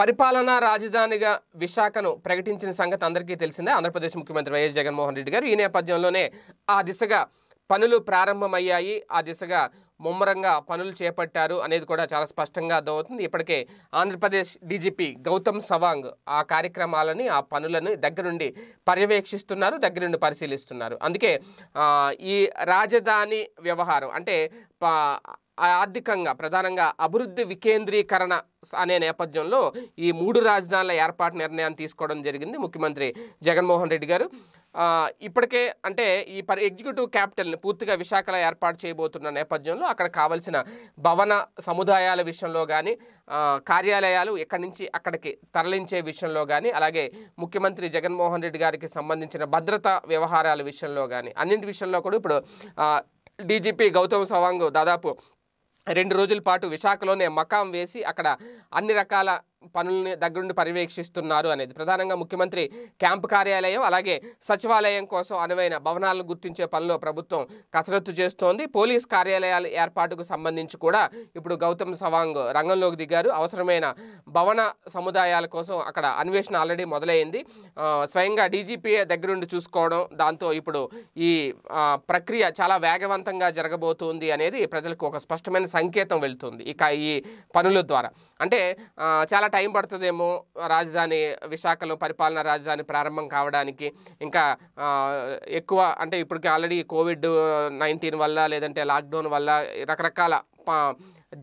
పరిపాలనా రాజధానిగా విశాఖను ప్రకటించిన సంగతి అందరికీ తెలిసిందే ఆంధ్రప్రదేశ్ ముఖ్యమంత్రి వైఎస్ జగన్మోహన్ రెడ్డి గారు ఈ నేపథ్యంలోనే ఆ దిశగా పనులు ప్రారంభమయ్యాయి ఆ దిశగా ముమ్మరంగా పనులు చేపట్టారు అనేది కూడా చాలా స్పష్టంగా అర్థమవుతుంది ఇప్పటికే ఆంధ్రప్రదేశ్ డీజీపీ గౌతమ్ సవాంగ్ ఆ కార్యక్రమాలని ఆ పనులను దగ్గరుండి పర్యవేక్షిస్తున్నారు దగ్గరుండి పరిశీలిస్తున్నారు అందుకే ఈ రాజధాని వ్యవహారం అంటే ఆర్థికంగా ప్రధానంగా అభివృద్ధి వికేంద్రీకరణ అనే నేపథ్యంలో ఈ మూడు రాజధానుల ఏర్పాటు నిర్ణయాన్ని తీసుకోవడం జరిగింది ముఖ్యమంత్రి జగన్మోహన్ రెడ్డి గారు ఇప్పటికే అంటే ఈ పరి ఎగ్జిక్యూటివ్ క్యాపిటల్ని పూర్తిగా విశాఖలో ఏర్పాటు చేయబోతున్న నేపథ్యంలో అక్కడ కావలసిన భవన సముదాయాల విషయంలో కానీ కార్యాలయాలు ఎక్కడి నుంచి అక్కడికి తరలించే విషయంలో కానీ అలాగే ముఖ్యమంత్రి జగన్మోహన్ రెడ్డి గారికి సంబంధించిన భద్రత వ్యవహారాల విషయంలో కానీ అన్నింటి విషయంలో కూడా ఇప్పుడు డీజీపీ గౌతమ్ సవాంగ్ దాదాపు రెండు రోజుల పాటు విశాఖలోనే మకాం వేసి అక్కడ అన్ని రకాల పనుల్ని దగ్గరుండి పర్యవేక్షిస్తున్నారు అనేది ప్రధానంగా ముఖ్యమంత్రి క్యాంపు కార్యాలయం అలాగే సచివాలయం కోసం అనువైన భవనాలను గుర్తించే పనిలో ప్రభుత్వం కసరత్తు చేస్తోంది పోలీస్ కార్యాలయాల ఏర్పాటుకు సంబంధించి కూడా ఇప్పుడు గౌతమ్ సవాంగ్ రంగంలోకి దిగారు అవసరమైన భవన సముదాయాల కోసం అక్కడ అన్వేషణ ఆల్రెడీ మొదలైంది స్వయంగా డీజీపీఏ దగ్గరుండి చూసుకోవడం దాంతో ఇప్పుడు ఈ ప్రక్రియ చాలా వేగవంతంగా జరగబోతుంది అనేది ప్రజలకు ఒక స్పష్టమైన సంకేతం వెళ్తుంది ఇక ఈ పనుల ద్వారా అంటే చాలా టైం పడుతుందేమో రాజధాని విశాఖలో పరిపాలన రాజధాని ప్రారంభం కావడానికి ఇంకా ఎక్కువ అంటే ఇప్పటికి ఆల్రెడీ కోవిడ్ నైన్టీన్ వల్ల లేదంటే లాక్డౌన్ వల్ల రకరకాల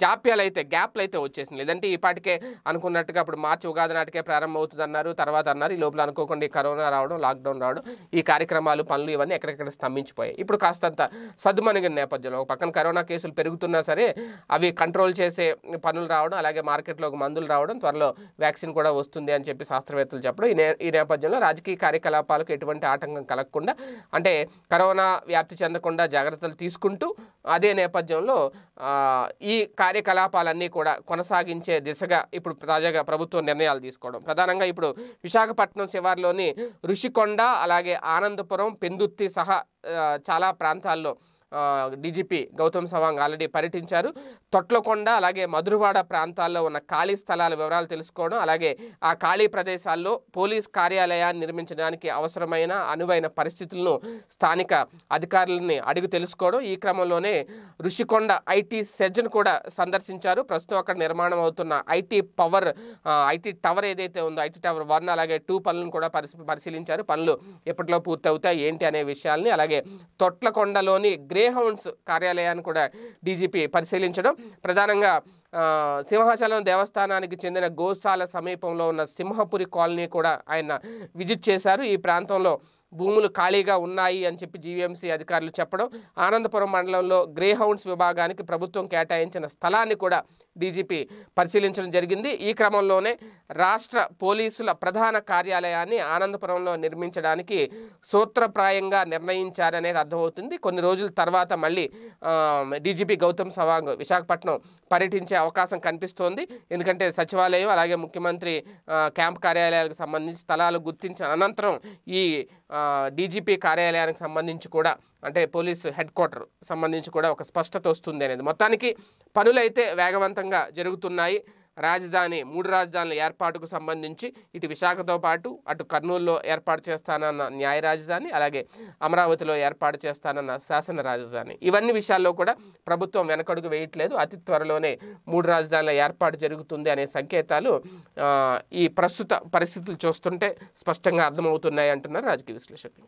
జాప్యాలు అయితే గ్యాప్లు అయితే వచ్చేసింది లేదంటే ఈ పాటికే అనుకున్నట్టుగా అప్పుడు మార్చి ఉగాది నాటికే ప్రారంభమవుతుంది అన్నారు తర్వాత అన్నారు ఈ లోపల అనుకోకుండా కరోనా రావడం లాక్డౌన్ రావడం ఈ కార్యక్రమాలు పనులు ఇవన్నీ ఎక్కడెక్కడ స్తంభించిపోయాయి ఇప్పుడు కాస్తంత సద్దుమణిగిన నేపథ్యంలో ఒక పక్కన కరోనా కేసులు పెరుగుతున్నా సరే అవి కంట్రోల్ చేసే పనులు రావడం అలాగే మార్కెట్లోకి మందులు రావడం త్వరలో వ్యాక్సిన్ కూడా వస్తుంది అని చెప్పి శాస్త్రవేత్తలు చెప్పడం ఈ నే ఈ నేపథ్యంలో రాజకీయ కార్యకలాపాలకు ఎటువంటి ఆటంకం కలగకుండా అంటే కరోనా వ్యాప్తి చెందకుండా జాగ్రత్తలు తీసుకుంటూ అదే నేపథ్యంలో ఈ కార్యకలాపాలన్నీ కూడా కొనసాగించే దిశగా ఇప్పుడు తాజాగా ప్రభుత్వం నిర్ణయాలు తీసుకోవడం ప్రధానంగా ఇప్పుడు విశాఖపట్నం శివార్లోని ఋషికొండ అలాగే ఆనందపురం పెందుత్తి సహా చాలా ప్రాంతాల్లో డీజీపీ గౌతమ్ సవాంగ్ ఆల్రెడీ పర్యటించారు తొట్లకొండ అలాగే మధురవాడ ప్రాంతాల్లో ఉన్న ఖాళీ స్థలాల వివరాలు తెలుసుకోవడం అలాగే ఆ ఖాళీ ప్రదేశాల్లో పోలీస్ కార్యాలయాన్ని నిర్మించడానికి అవసరమైన అనువైన పరిస్థితులను స్థానిక అధికారులని అడిగి తెలుసుకోవడం ఈ క్రమంలోనే ఋషికొండ ఐటీ సెజ్ను కూడా సందర్శించారు ప్రస్తుతం అక్కడ నిర్మాణం అవుతున్న ఐటీ పవర్ ఐటీ టవర్ ఏదైతే ఉందో ఐటీ టవర్ వన్ అలాగే టూ పనులను కూడా పరిశీలించారు పనులు ఎప్పట్లో పూర్తవుతాయి ఏంటి అనే విషయాల్ని అలాగే తొట్లకొండలోని గ్రే గ్రేహౌండ్స్ కార్యాలయాన్ని కూడా డీజీపీ పరిశీలించడం ప్రధానంగా సింహాచలం దేవస్థానానికి చెందిన గోశాల సమీపంలో ఉన్న సింహపురి కాలనీ కూడా ఆయన విజిట్ చేశారు ఈ ప్రాంతంలో భూములు ఖాళీగా ఉన్నాయి అని చెప్పి జీవీఎంసీ అధికారులు చెప్పడం ఆనందపురం మండలంలో గ్రేహౌండ్స్ విభాగానికి ప్రభుత్వం కేటాయించిన స్థలాన్ని కూడా డీజీపీ పరిశీలించడం జరిగింది ఈ క్రమంలోనే రాష్ట్ర పోలీసుల ప్రధాన కార్యాలయాన్ని ఆనందపురంలో నిర్మించడానికి సూత్రప్రాయంగా నిర్ణయించారనేది అర్థమవుతుంది కొన్ని రోజుల తర్వాత మళ్ళీ డీజీపీ గౌతమ్ సవాంగ్ విశాఖపట్నం పర్యటించే అవకాశం కనిపిస్తోంది ఎందుకంటే సచివాలయం అలాగే ముఖ్యమంత్రి క్యాంప్ కార్యాలయాలకు సంబంధించి స్థలాలు గుర్తించిన అనంతరం ఈ డీజీపీ కార్యాలయానికి సంబంధించి కూడా అంటే పోలీసు హెడ్ క్వార్టర్ సంబంధించి కూడా ఒక స్పష్టత వస్తుంది అనేది మొత్తానికి పనులైతే వేగవంతంగా జరుగుతున్నాయి రాజధాని మూడు రాజధానుల ఏర్పాటుకు సంబంధించి ఇటు విశాఖతో పాటు అటు కర్నూలులో ఏర్పాటు చేస్తానన్న న్యాయ రాజధాని అలాగే అమరావతిలో ఏర్పాటు చేస్తానన్న శాసన రాజధాని ఇవన్నీ విషయాల్లో కూడా ప్రభుత్వం వెనకడుగు వేయట్లేదు అతి త్వరలోనే మూడు రాజధానుల ఏర్పాటు జరుగుతుంది అనే సంకేతాలు ఈ ప్రస్తుత పరిస్థితులు చూస్తుంటే స్పష్టంగా అర్థమవుతున్నాయి అంటున్నారు రాజకీయ విశ్లేషకులు